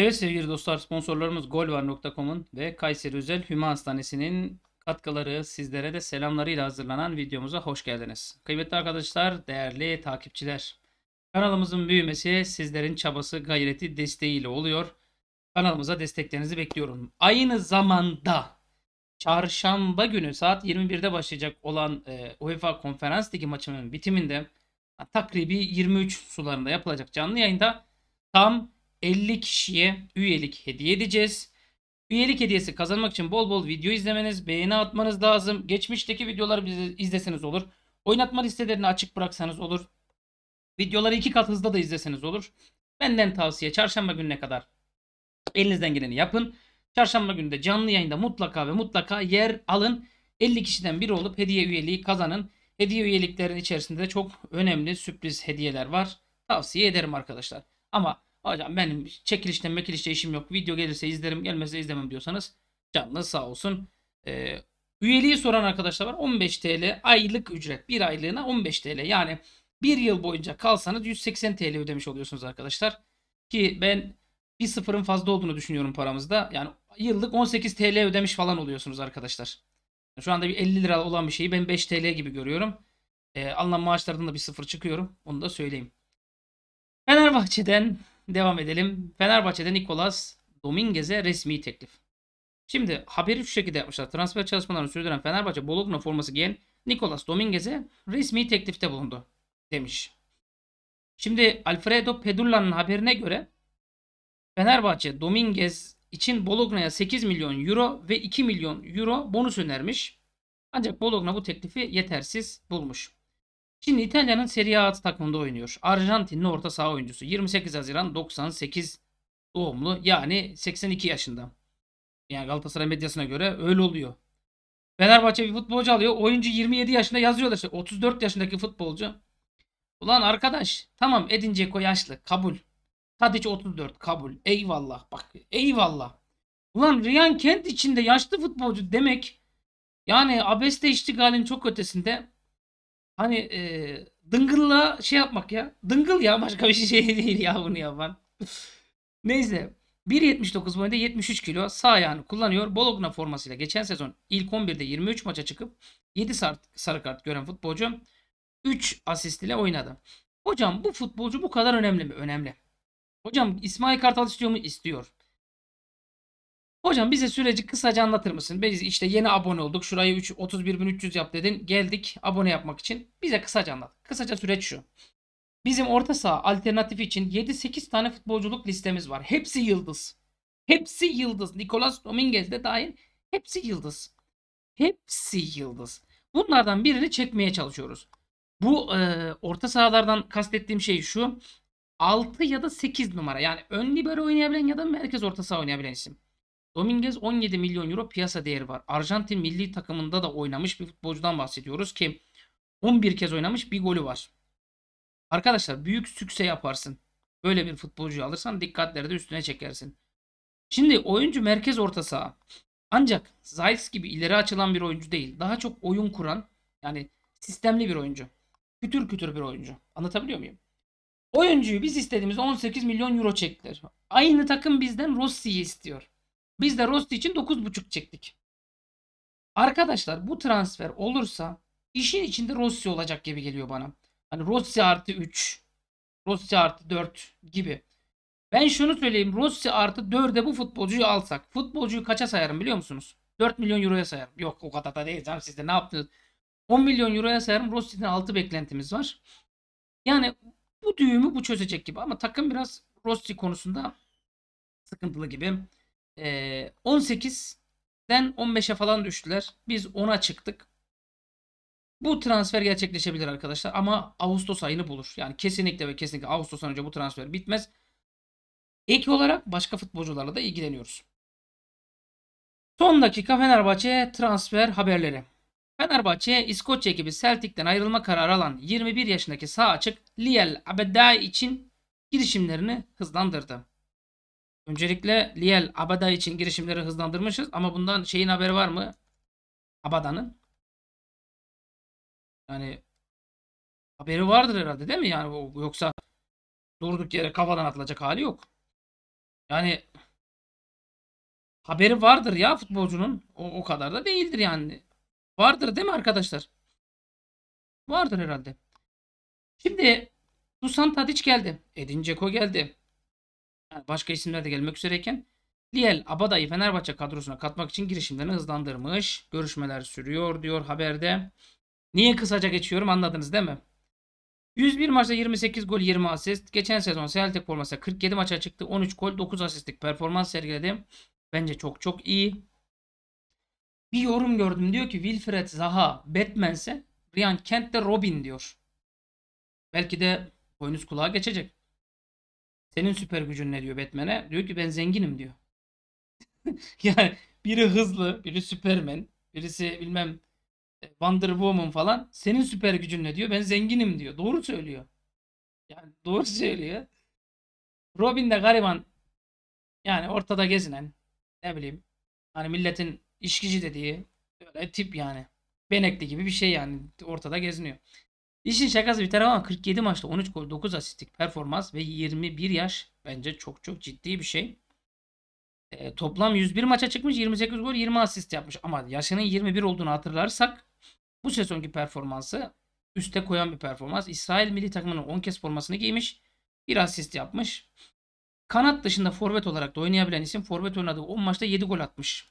Evet sevgili dostlar sponsorlarımız golvar.com'un ve Kayseri Özel Hüma Hastanesi'nin katkıları sizlere de selamlarıyla hazırlanan videomuza hoş geldiniz. Kıymetli arkadaşlar, değerli takipçiler. Kanalımızın büyümesi sizlerin çabası, gayreti, desteğiyle oluyor. Kanalımıza desteklerinizi bekliyorum. Aynı zamanda çarşamba günü saat 21'de başlayacak olan e, UEFA Konferans Ligi maçının bitiminde takribi 23 sularında yapılacak canlı yayında tam 50 kişiye üyelik hediye edeceğiz. Üyelik hediyesi kazanmak için bol bol video izlemeniz, beğeni atmanız lazım. Geçmişteki videoları bizi izleseniz olur. Oynatma listelerini açık bıraksanız olur. Videoları iki kat hızda da izleseniz olur. Benden tavsiye çarşamba gününe kadar elinizden geleni yapın. Çarşamba günü de canlı yayında mutlaka ve mutlaka yer alın. 50 kişiden biri olup hediye üyeliği kazanın. Hediye üyeliklerin içerisinde de çok önemli sürpriz hediyeler var. Tavsiye ederim arkadaşlar. Ama Hocam benim çekilişte mekilişte işim yok. Video gelirse izlerim gelmezse izlemem diyorsanız canınız sağ olsun. Ee, üyeliği soran arkadaşlar var. 15 TL aylık ücret. Bir aylığına 15 TL. Yani bir yıl boyunca kalsanız 180 TL ödemiş oluyorsunuz arkadaşlar. Ki ben bir sıfırın fazla olduğunu düşünüyorum paramızda. Yani yıllık 18 TL ödemiş falan oluyorsunuz arkadaşlar. Şu anda bir 50 lira olan bir şeyi ben 5 TL gibi görüyorum. Ee, alınan maaşlardan da bir sıfır çıkıyorum. Onu da söyleyeyim. Fenerbahçe'den devam edelim. Fenerbahçe'de Nicolas Dominguez'e resmi teklif. Şimdi haberi şu şekilde yapmışlar. Transfer çalışmalarını sürdüren Fenerbahçe Bologna forması giyen Nicolas Dominguez'e resmi teklifte bulundu demiş. Şimdi Alfredo Pedulla'nın haberine göre Fenerbahçe Dominguez için Bologna'ya 8 milyon euro ve 2 milyon euro bonus önermiş. Ancak Bologna bu teklifi yetersiz bulmuş. Şimdi İtalya'nın Serie A takımında oynuyor. Arjantinli orta saha oyuncusu. 28 Haziran 98 doğumlu. Yani 82 yaşında. Yani Galatasaray medyasına göre öyle oluyor. Fenerbahçe bir futbolcu alıyor. Oyuncu 27 yaşında yazıyorlar işte. 34 yaşındaki futbolcu. Ulan arkadaş tamam Edin Dzeko yaşlı kabul. Tadic 34 kabul. Eyvallah bak eyvallah. Ulan Riyan Kent içinde yaşlı futbolcu demek yani abeste iştigalin çok ötesinde Hani e, dıngılla şey yapmak ya. Dıngıl ya başka bir şey değil ya bunu yapan. Neyse. 1.79 boyunda 73 kilo sağ ayağını kullanıyor. Bologna formasıyla geçen sezon ilk 11'de 23 maça çıkıp 7 sar sarı kart gören futbolcu 3 asist ile oynadı. Hocam bu futbolcu bu kadar önemli mi? Önemli. Hocam İsmail Kartal istiyor mu? İstiyor. Hocam bize süreci kısaca anlatır mısın? Biz işte yeni abone olduk. Şurayı 3, 31.300 yap dedin. Geldik abone yapmak için. Bize kısaca anlat. Kısaca süreç şu. Bizim orta saha alternatifi için 7-8 tane futbolculuk listemiz var. Hepsi yıldız. Hepsi yıldız. Nicolas Dominguez de dahil hepsi yıldız. Hepsi yıldız. Bunlardan birini çekmeye çalışıyoruz. Bu e, orta sahalardan kastettiğim şey şu. 6 ya da 8 numara. Yani ön libero oynayabilen ya da merkez orta saha oynayabilen isim. Dominguez 17 milyon euro piyasa değeri var. Arjantin milli takımında da oynamış bir futbolcudan bahsediyoruz ki 11 kez oynamış bir golü var. Arkadaşlar büyük sükse yaparsın. Böyle bir futbolcuyu alırsan dikkatleri de üstüne çekersin. Şimdi oyuncu merkez orta saha. Ancak Zayt gibi ileri açılan bir oyuncu değil. Daha çok oyun kuran yani sistemli bir oyuncu. Kütür kütür bir oyuncu. Anlatabiliyor muyum? Oyuncuyu biz istediğimiz 18 milyon euro çektiler. Aynı takım bizden Rossi'yi istiyor. Biz de Rossi için 9.5 çektik. Arkadaşlar bu transfer olursa işin içinde Rossi olacak gibi geliyor bana. Hani Rossi artı 3, Rossi artı 4 gibi. Ben şunu söyleyeyim. Rossi artı 4'e bu futbolcuyu alsak. Futbolcuyu kaça sayarım biliyor musunuz? 4 milyon euroya sayarım. Yok o kadar da değil canım siz ne yaptınız? 10 milyon euroya sayarım. Rossi'den 6 beklentimiz var. Yani bu düğümü bu çözecek gibi ama takım biraz Rossi konusunda sıkıntılı gibi. 18'den ee, 15'e falan düştüler. Biz 10'a çıktık. Bu transfer gerçekleşebilir arkadaşlar ama Ağustos ayını bulur. Yani kesinlikle ve kesinlikle Ağustos önce bu transfer bitmez. Ek olarak başka futbolcularla da ilgileniyoruz. Son dakika Fenerbahçe transfer haberleri. Fenerbahçe, İskoçya ekibi Celtic'ten ayrılma kararı alan 21 yaşındaki sağ açık Liel Abedai için girişimlerini hızlandırdı. Öncelikle Liel Abada için girişimleri hızlandırmışız ama bundan şeyin haberi var mı? Abada'nın. Yani haberi vardır herhalde değil mi? Yani yoksa durduk yere kafadan atılacak hali yok. Yani haberi vardır ya futbolcunun. O, o kadar da değildir yani. Vardır değil mi arkadaşlar? Vardır herhalde. Şimdi Dusan Tadic geldi. Edin Ceko geldi başka isimler de gelmek üzereyken Liel Abada'yı Fenerbahçe kadrosuna katmak için girişimlerini hızlandırmış. Görüşmeler sürüyor diyor haberde. Niye kısaca geçiyorum anladınız değil mi? 101 maçta 28 gol 20 asist. Geçen sezon Celtic formasıyla 47 maça çıktı. 13 gol 9 asistlik performans sergiledi. Bence çok çok iyi. Bir yorum gördüm diyor ki Wilfred Zaha Batman'se Ryan Kent de Robin diyor. Belki de boynuz kulağa geçecek. Senin süper gücün ne diyor Batman'e? Diyor ki ben zenginim diyor. yani biri hızlı, biri Superman, birisi bilmem e, Wonder Woman falan. Senin süper gücün ne diyor? Ben zenginim diyor. Doğru söylüyor. Yani doğru söylüyor. Robin de gariban yani ortada gezinen ne bileyim hani milletin işkici dediği öyle tip yani. Benekli gibi bir şey yani ortada geziniyor. İşin şakası bir tarafa ama 47 maçta 13 gol 9 asistlik performans ve 21 yaş bence çok çok ciddi bir şey. E, toplam 101 maça çıkmış 28 gol 20 asist yapmış ama yaşının 21 olduğunu hatırlarsak bu sezonki performansı üste koyan bir performans. İsrail milli takımının 10 kez formasını giymiş bir asist yapmış. Kanat dışında forvet olarak da oynayabilen isim forvet oynadığı 10 maçta 7 gol atmış.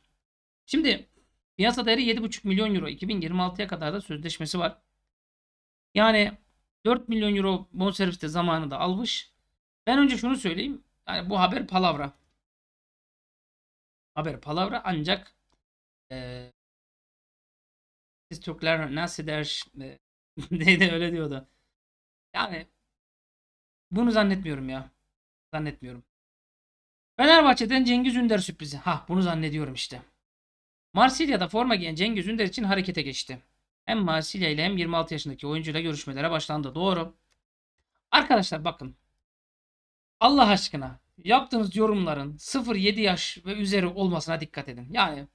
Şimdi piyasa değeri 7,5 milyon euro 2026'ya kadar da sözleşmesi var. Yani 4 milyon euro bonserviste zamanında almış. Ben önce şunu söyleyeyim. Yani bu haber palavra. Haber palavra ancak e, siz Türkler nasıl der e, neydi öyle diyordu. Yani bunu zannetmiyorum ya. Zannetmiyorum. Fenerbahçe'den Cengiz Ünder sürprizi. Ha bunu zannediyorum işte. Marsilya'da forma giyen Cengiz Ünder için harekete geçti. Hem Marsilya ile hem 26 yaşındaki oyuncuyla görüşmelere başlandı. Doğru. Arkadaşlar bakın. Allah aşkına yaptığınız yorumların 0-7 yaş ve üzeri olmasına dikkat edin. Yani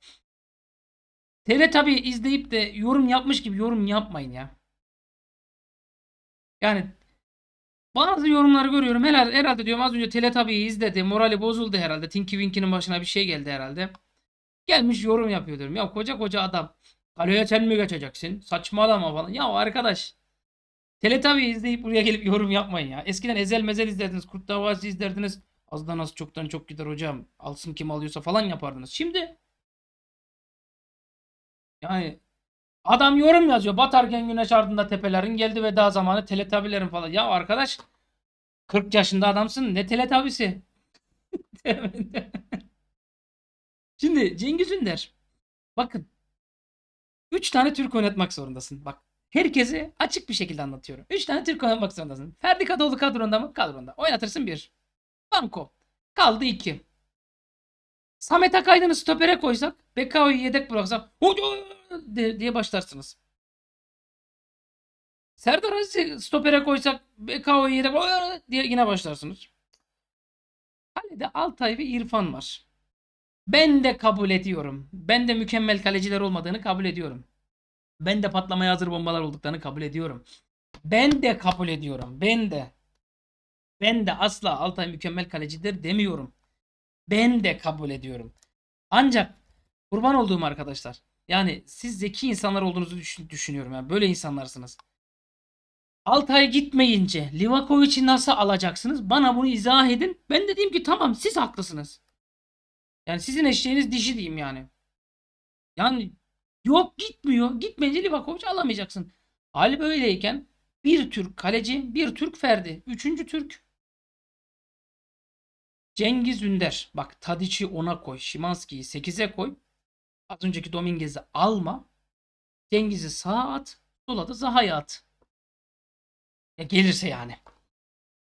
tele tabi izleyip de yorum yapmış gibi yorum yapmayın ya. Yani bazı yorumları görüyorum. Herhalde, herhalde diyorum az önce Teletabi'yi izledi. Morali bozuldu herhalde. Tinky Winky'nin başına bir şey geldi herhalde. Gelmiş yorum yapıyor diyorum. Ya koca koca adam Kaloya sen mi kaçacaksın? Saçmalama falan. Ya arkadaş. Teletabi izleyip buraya gelip yorum yapmayın ya. Eskiden ezel mezel izlerdiniz. Kurt davası izlerdiniz. Azdan az çoktan çok gider hocam. Alsın kim alıyorsa falan yapardınız. Şimdi yani adam yorum yazıyor. Batarken güneş ardında tepelerin geldi ve daha zamanı teletabilerin falan. Ya arkadaş 40 yaşında adamsın. Ne teletabisi? Şimdi Cengiz Ünder. Bakın 3 tane Türk oynatmak zorundasın. Bak herkesi açık bir şekilde anlatıyorum. 3 tane Türk oynatmak zorundasın. Ferdi Kadıoğlu kadronda mı? Kadronda. Oynatırsın 1. Banko. Kaldı 2. Samet Akaydın'ı stopere koysak, Bekao'yu yedek bıraksak diye başlarsınız. Serdar Aziz'i stopere koysak, Bekao'yu yedek diye yine başlarsınız. Kalede Altay ve İrfan var. Ben de kabul ediyorum. Ben de mükemmel kaleciler olmadığını kabul ediyorum. Ben de patlamaya hazır bombalar olduklarını kabul ediyorum. Ben de kabul ediyorum. Ben de. Ben de asla Altay mükemmel kalecidir demiyorum. Ben de kabul ediyorum. Ancak kurban olduğum arkadaşlar. Yani siz zeki insanlar olduğunuzu düşün düşünüyorum. Yani böyle insanlarsınız. Altay gitmeyince Livakovic'i nasıl alacaksınız? Bana bunu izah edin. Ben de diyeyim ki tamam siz haklısınız. Yani sizin eşeğiniz dişi diyeyim yani. Yani Yok gitmiyor. Gitmeyince Livakovic alamayacaksın. Hal böyleyken bir Türk kaleci, bir Türk Ferdi. Üçüncü Türk Cengiz Ünder. Bak Tadiç'i ona koy. Şimanski'yi 8'e koy. Az önceki Dominguez'i alma. Cengiz'i sağa at. Sola da Zaha'ya at. Ya gelirse yani.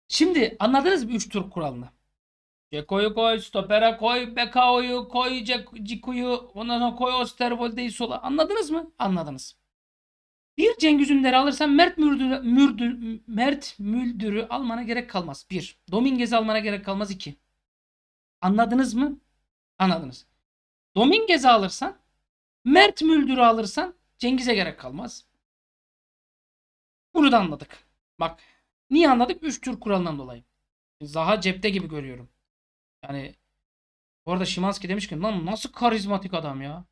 Şimdi anladınız mı 3 Türk kuralını? Ceko'yu koy, stopera koy, Bekao'yu koy, Ciku'yu, ondan sonra koy Osterwolde'yi sola. Anladınız mı? Anladınız. Bir Cengiz Ünder'i alırsan Mert Mürdür, Mürdür, Mert Müldür'ü almana gerek kalmaz. Bir. Dominguez'i almana gerek kalmaz. iki. Anladınız mı? Anladınız. Dominguez'i alırsan Mert Müldür'ü alırsan Cengiz'e gerek kalmaz. Bunu da anladık. Bak niye anladık? Üç tür kuralından dolayı. Zaha cepte gibi görüyorum. Yani bu arada Şimanski demiş ki lan nasıl karizmatik adam ya.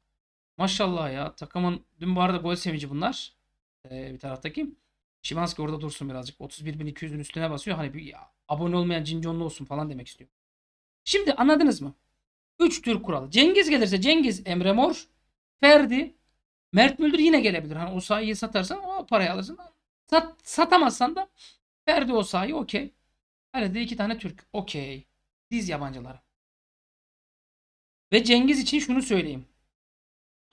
Maşallah ya. Takımın dün bu arada gol sevinci bunlar. Ee, bir taraftaki. Şimanski orada dursun birazcık. 31.200'ün üstüne basıyor. Hani bir ya, abone olmayan Cinconlu olsun falan demek istiyor. Şimdi anladınız mı? 3 tür kuralı. Cengiz gelirse Cengiz, Emre Mor, Ferdi, Mert Müldür yine gelebilir. Hani o sahayı satarsan o parayı alırsın. Sat, satamazsan da Ferdi o sahayı okey. Hani de iki tane Türk okey biz yabancılara. Ve Cengiz için şunu söyleyeyim.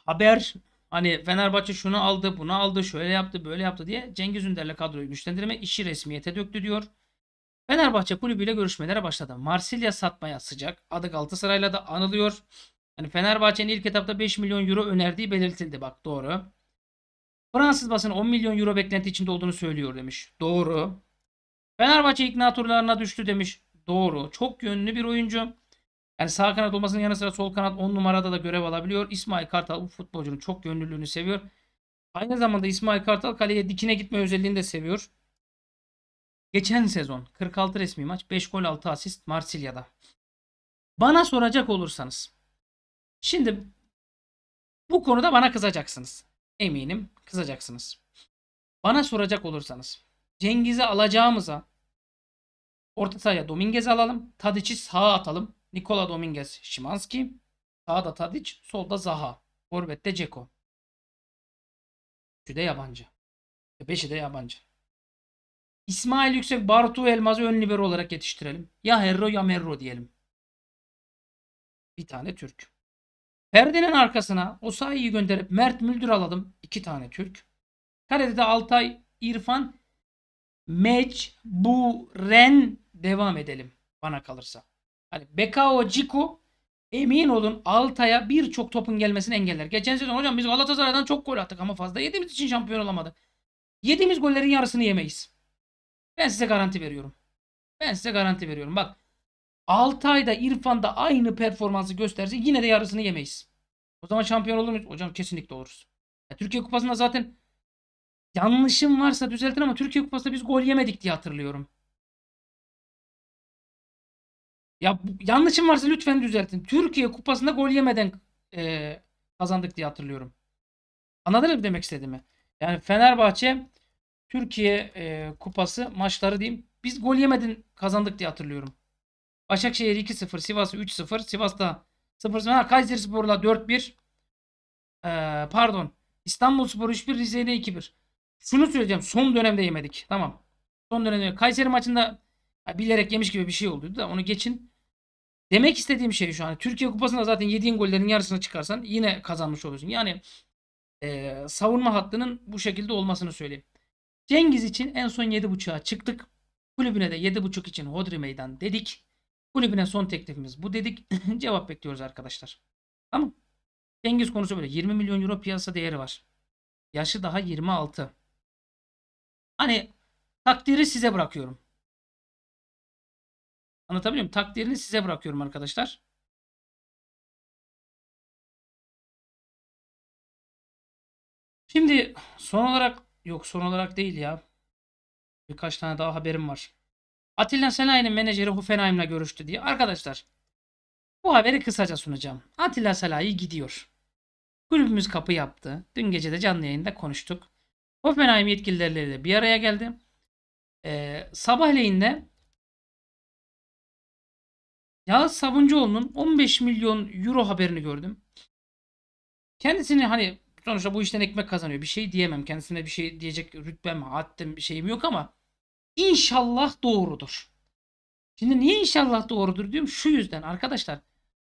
Haber hani Fenerbahçe şunu aldı, bunu aldı, şöyle yaptı, böyle yaptı diye Cengiz Ünder'le kadroyu güçlendirme işi resmiyete döktü diyor. Fenerbahçe kulübüyle görüşmelere başladı. Marsilya satmaya sıcak. Adı Galatasaray'la da anılıyor. Yani Fenerbahçe'nin ilk etapta 5 milyon euro önerdiği belirtildi. Bak doğru. Fransız basın 10 milyon euro beklenti içinde olduğunu söylüyor demiş. Doğru. Fenerbahçe ikna turlarına düştü demiş. Doğru. Çok yönlü bir oyuncu. Yani sağ kanat olmasının yanı sıra sol kanat 10 numarada da görev alabiliyor. İsmail Kartal bu futbolcunun çok yönlülüğünü seviyor. Aynı zamanda İsmail Kartal kaleye dikine gitme özelliğini de seviyor. Geçen sezon 46 resmi maç 5 gol 6 asist Marsilya'da. Bana soracak olursanız. Şimdi bu konuda bana kızacaksınız. Eminim kızacaksınız. Bana soracak olursanız Cengiz'i alacağımıza Orta sahaya Dominguez alalım. Tadic'i sağa atalım. Nikola Dominguez, Şimanski. Sağda Tadic, solda Zaha. Forvet'te Ceko. Üçü de yabancı. E, beşi de yabancı. İsmail Yüksek, Bartu Elmaz'ı ön libero olarak yetiştirelim. Ya Herro ya Merro diyelim. Bir tane Türk. Ferdin'in arkasına Osayi'yi gönderip Mert Müldür alalım. iki tane Türk. Kalede de Altay, İrfan, mecburen devam edelim bana kalırsa. Hani Bekao Ciku emin olun Altay'a birçok topun gelmesini engeller. Geçen sezon hocam biz Galatasaray'dan çok gol attık ama fazla yediğimiz için şampiyon olamadık. Yediğimiz gollerin yarısını yemeyiz. Ben size garanti veriyorum. Ben size garanti veriyorum. Bak 6 ayda İrfan'da aynı performansı gösterse yine de yarısını yemeyiz. O zaman şampiyon olur muyuz? Hocam kesinlikle oluruz. Ya, Türkiye Kupası'nda zaten Yanlışım varsa düzeltin ama Türkiye Kupası'nda biz gol yemedik diye hatırlıyorum. Ya yanlışım varsa lütfen düzeltin. Türkiye Kupası'nda gol yemeden e, kazandık diye hatırlıyorum. Anladınız mı demek istediğimi? Yani Fenerbahçe Türkiye e, Kupası maçları diyeyim. Biz gol yemeden kazandık diye hatırlıyorum. Başakşehir 2-0, Sivas 3-0, Sivas'ta 0-0, Kayseri Spor'la 4-1. E, pardon. İstanbul Spor 3-1, Rize'yle 2-1. Şunu söyleyeceğim. Son dönemde yemedik. Tamam. Son dönemde. Kayseri maçında bilerek yemiş gibi bir şey oldu da onu geçin. Demek istediğim şey şu an. Türkiye Kupası'nda zaten yediğin gollerin yarısını çıkarsan yine kazanmış olursun. Yani e, savunma hattının bu şekilde olmasını söyleyeyim. Cengiz için en son 7.5'a çıktık. Kulübüne de 7.5 için Hodri Meydan dedik. Kulübüne son teklifimiz bu dedik. Cevap bekliyoruz arkadaşlar. Tamam. Cengiz konusu böyle. 20 milyon euro piyasa değeri var. Yaşı daha 26. Hani takdiri size bırakıyorum. Anlatabiliyor muyum? Takdirini size bırakıyorum arkadaşlar. Şimdi son olarak yok son olarak değil ya. Birkaç tane daha haberim var. Atilla Selay'ın menajeri Hoffenheim'la görüştü diye. Arkadaşlar bu haberi kısaca sunacağım. Atilla Selay gidiyor. Kulübümüz kapı yaptı. Dün gece de canlı yayında konuştuk. Hoffenheim yetkilileriyle bir araya geldi. Ee, sabahleyin de Yağız Sabuncuoğlu'nun 15 milyon euro haberini gördüm. Kendisini hani sonuçta bu işten ekmek kazanıyor. Bir şey diyemem. Kendisine bir şey diyecek rütbem, haddim bir şeyim yok ama inşallah doğrudur. Şimdi niye inşallah doğrudur diyorum? Şu yüzden arkadaşlar.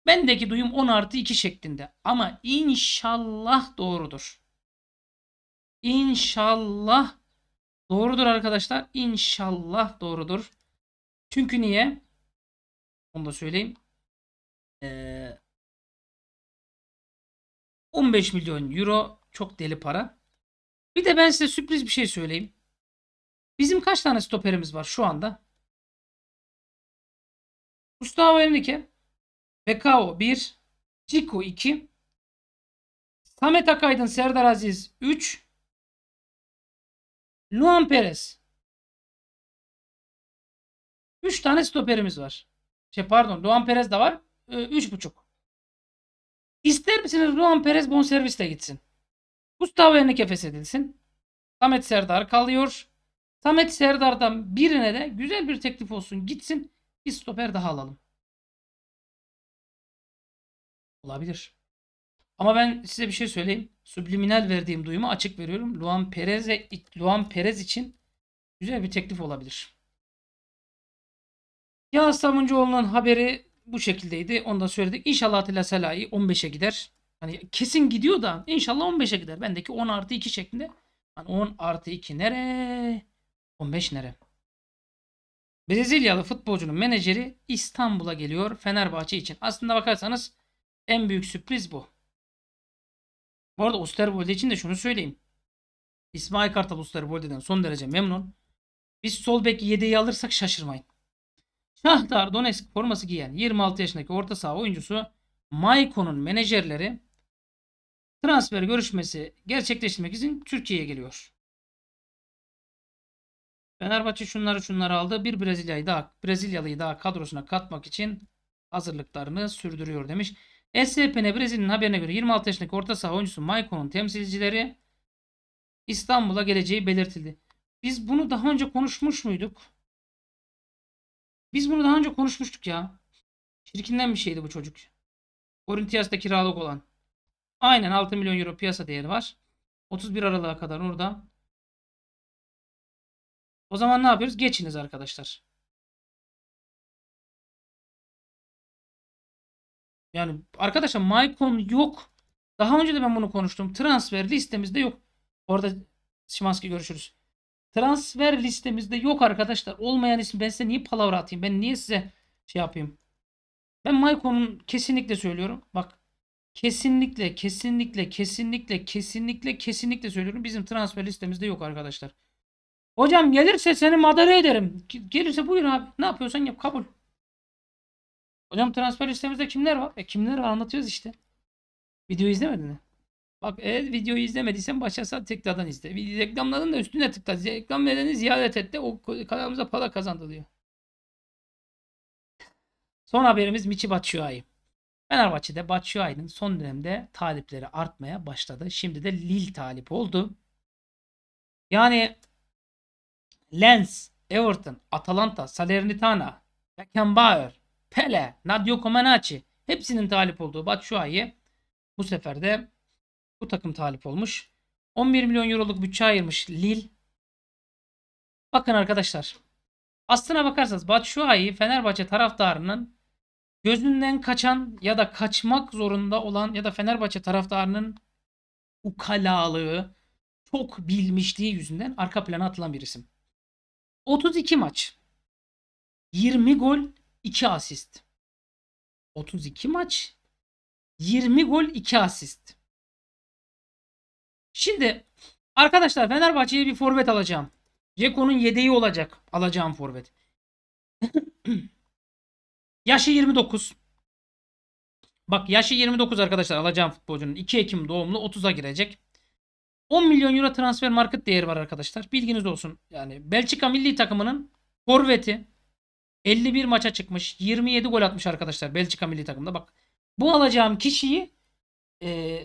Bendeki duyum 10 artı 2 şeklinde. Ama inşallah doğrudur. İnşallah doğrudur arkadaşlar. İnşallah doğrudur. Çünkü niye? Onu da söyleyeyim. Ee, 15 milyon euro çok deli para. Bir de ben size sürpriz bir şey söyleyeyim. Bizim kaç tane stoperimiz var şu anda? Gustavo Henrique, Bekao 1, Ciku 2, Samet Akaydın, Serdar Aziz 3, Luan Perez. 3 tane stoperimiz var. Şey pardon Luan Perez de var. 3.5. Ee, İster misiniz Luan Perez bonservisle gitsin? Gustavo Henrique feshedilsin. Samet Serdar kalıyor. Samet Serdar'dan birine de güzel bir teklif olsun gitsin. Bir stoper daha alalım. Olabilir. Ama ben size bir şey söyleyeyim. Subliminal verdiğim duyumu açık veriyorum. Luan Perez'e Luan Perez için güzel bir teklif olabilir. Ya Samuncuoğlu'nun haberi bu şekildeydi. Onu da söyledik. İnşallah Atilla Selahi 15'e gider. Hani kesin gidiyor da inşallah 15'e gider. Bendeki 10 artı 2 şeklinde. Hani 10 artı 2 nere? 15 nere? Brezilyalı futbolcunun menajeri İstanbul'a geliyor Fenerbahçe için. Aslında bakarsanız en büyük sürpriz bu. Bu arada Osterwolde için de şunu söyleyeyim. İsmail Kartal Osterwolde'den son derece memnun. Biz sol bek yedeği alırsak şaşırmayın. Şahtar Donetsk forması giyen 26 yaşındaki orta saha oyuncusu Maiko'nun menajerleri transfer görüşmesi gerçekleştirmek için Türkiye'ye geliyor. Fenerbahçe şunları şunları aldı. Bir Brezilya'yı daha Brezilyalıyı daha kadrosuna katmak için hazırlıklarını sürdürüyor demiş. SCP'ne Brezilya'nın haberine göre 26 yaşındaki orta saha oyuncusu Maicon temsilcileri İstanbul'a geleceği belirtildi. Biz bunu daha önce konuşmuş muyduk? Biz bunu daha önce konuşmuştuk ya. Çirkinden bir şeydi bu çocuk. Corinthians'ta kiralık olan. Aynen 6 milyon euro piyasa değeri var. 31 Aralık'a kadar orada. O zaman ne yapıyoruz? Geçiniz arkadaşlar. Yani arkadaşlar Maicon yok. Daha önce de ben bunu konuştum. Transfer listemizde yok. Orada Şimanski görüşürüz. Transfer listemizde yok arkadaşlar. Olmayan isim ben size niye palavra atayım? Ben niye size şey yapayım? Ben Maicon'un kesinlikle söylüyorum. Bak kesinlikle kesinlikle kesinlikle kesinlikle kesinlikle söylüyorum. Bizim transfer listemizde yok arkadaşlar. Hocam gelirse seni madara ederim. Gelirse buyur abi. Ne yapıyorsan yap kabul. Hocam transfer listemizde kimler var? E kimler var anlatıyoruz işte. Videoyu izlemedin mi? Bak eğer videoyu izlemediysen başlarsan tekrardan izle. Reklamların da üstüne tıkla. Reklam nedeni ziyaret et de o kanalımıza para kazandırıyor. Son haberimiz Michi Batshuayi. Fenerbahçe'de Batshuayi'nin son dönemde talipleri artmaya başladı. Şimdi de Lille talip oldu. Yani Lens, Everton, Atalanta, Salernitana, Beckenbauer, Pele, Nadio Comaneci hepsinin talip olduğu Batshuayi bu sefer de bu takım talip olmuş. 11 milyon euroluk bütçe ayırmış Lille. Bakın arkadaşlar. Aslına bakarsanız Batshuayi Fenerbahçe taraftarının gözünden kaçan ya da kaçmak zorunda olan ya da Fenerbahçe taraftarının ukalalığı, çok bilmişliği yüzünden arka plana atılan bir isim. 32 maç, 20 gol, 2 asist. 32 maç 20 gol 2 asist. Şimdi arkadaşlar Fenerbahçe'ye bir forvet alacağım. Ceko'nun yedeği olacak alacağım forvet. yaşı 29. Bak yaşı 29 arkadaşlar alacağım futbolcunun. 2 Ekim doğumlu 30'a girecek. 10 milyon euro transfer market değeri var arkadaşlar. Bilginiz olsun. Yani Belçika milli takımının forveti 51 maça çıkmış. 27 gol atmış arkadaşlar Belçika milli takımda. Bak bu alacağım kişiyi e,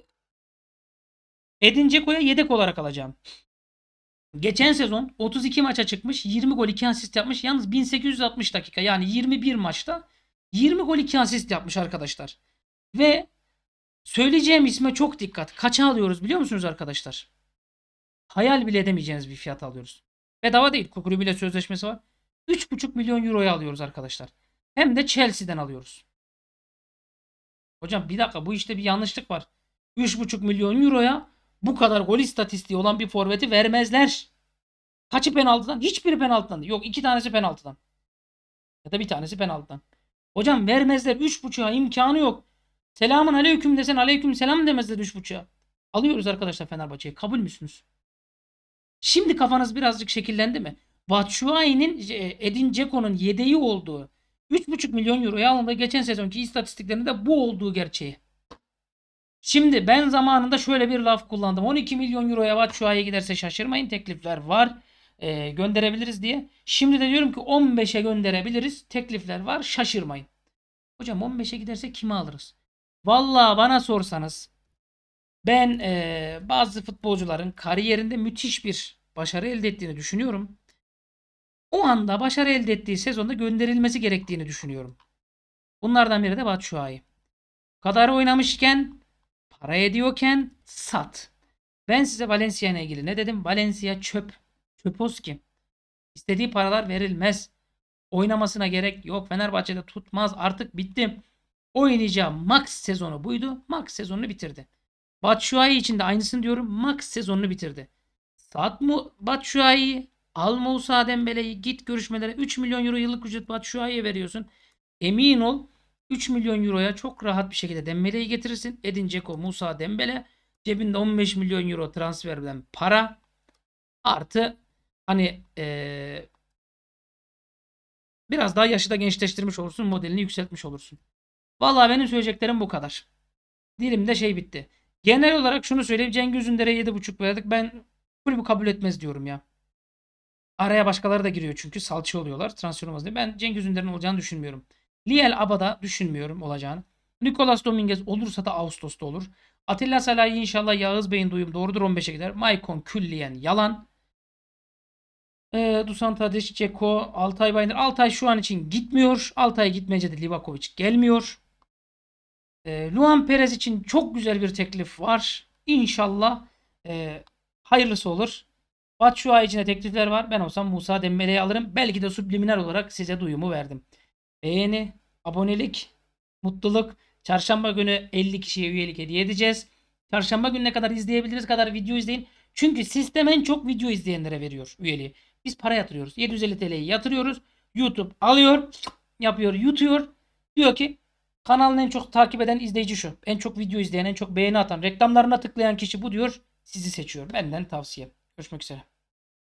Edin Dzeko'ya yedek olarak alacağım. Geçen sezon 32 maça çıkmış. 20 gol 2 asist yapmış. Yalnız 1860 dakika yani 21 maçta 20 gol 2 asist yapmış arkadaşlar. Ve söyleyeceğim isme çok dikkat. Kaça alıyoruz biliyor musunuz arkadaşlar? Hayal bile edemeyeceğiniz bir fiyat alıyoruz. Bedava değil. Kukuru bile sözleşmesi var. 3,5 milyon euroya alıyoruz arkadaşlar. Hem de Chelsea'den alıyoruz. Hocam bir dakika bu işte bir yanlışlık var. 3,5 milyon euroya bu kadar gol istatistiği olan bir forveti vermezler. Kaçı penaltıdan? Hiçbiri penaltıdan. Yok iki tanesi penaltıdan. Ya da bir tanesi penaltıdan. Hocam vermezler 3.5'a imkanı yok. Selamun aleyküm desen aleyküm selam demezler 3.5'a. Alıyoruz arkadaşlar Fenerbahçe'ye. Kabul müsünüz? Şimdi kafanız birazcık şekillendi mi? Batshuayi'nin e, Edin Dzeko'nun yedeği olduğu 3,5 milyon euroya alındığı geçen sezonki istatistiklerinde bu olduğu gerçeği. Şimdi ben zamanında şöyle bir laf kullandım. 12 milyon euroya Batshuayi giderse şaşırmayın teklifler var. E, gönderebiliriz diye. Şimdi de diyorum ki 15'e gönderebiliriz. Teklifler var şaşırmayın. Hocam 15'e giderse kimi alırız? Vallahi bana sorsanız ben e, bazı futbolcuların kariyerinde müthiş bir başarı elde ettiğini düşünüyorum o anda başarı elde ettiği sezonda gönderilmesi gerektiğini düşünüyorum. Bunlardan biri de Batshuayi. Kadar oynamışken, para ediyorken sat. Ben size Valencia ilgili ne dedim? Valencia çöp. Çöpoz ki. İstediği paralar verilmez. Oynamasına gerek yok. Fenerbahçe'de tutmaz. Artık bitti. Oynayacağı max sezonu buydu. Max sezonunu bitirdi. Batshuayi için de aynısını diyorum. Max sezonunu bitirdi. Sat mı Batshuayi? Al Musa Dembele'yi git görüşmelere 3 milyon euro yıllık ücret Batu Şua'ya veriyorsun. Emin ol 3 milyon euroya çok rahat bir şekilde Dembele'yi getirirsin. Edin Ceko, Musa Dembele cebinde 15 milyon euro transferden para artı hani ee, biraz daha yaşı da gençleştirmiş olursun modelini yükseltmiş olursun. Valla benim söyleyeceklerim bu kadar. Dilimde şey bitti. Genel olarak şunu söyleyeyim Cengiz Ünder'e 7.5 verdik. Ben kulübü kabul etmez diyorum ya. Araya başkaları da giriyor çünkü salça oluyorlar. Transfer olmaz diye. Ben Cengiz Ünder'in olacağını düşünmüyorum. Liel Abada düşünmüyorum olacağını. Nicolas Dominguez olursa da Ağustos'ta olur. Atilla Salahi inşallah Yağız Bey'in duyum doğrudur 15'e gider. Maicon külliyen yalan. E, Dusan Tadic, Ceko, Altay Bayındır. Altay şu an için gitmiyor. Altay gitmeyince de Livakovic gelmiyor. E, Luan Perez için çok güzel bir teklif var. İnşallah e, hayırlısı olur. Batshuayi için de teklifler var. Ben olsam Musa Dembele'yi alırım. Belki de subliminal olarak size duyumu verdim. Beğeni, abonelik, mutluluk. Çarşamba günü 50 kişiye üyelik hediye edeceğiz. Çarşamba gününe kadar izleyebiliriz kadar video izleyin. Çünkü sistem en çok video izleyenlere veriyor üyeliği. Biz para yatırıyoruz. 750 TL'yi yatırıyoruz. YouTube alıyor, yapıyor, yutuyor. Diyor ki kanalın en çok takip eden izleyici şu. En çok video izleyen, en çok beğeni atan, reklamlarına tıklayan kişi bu diyor. Sizi seçiyor. Benden tavsiye. Görüşmek üzere.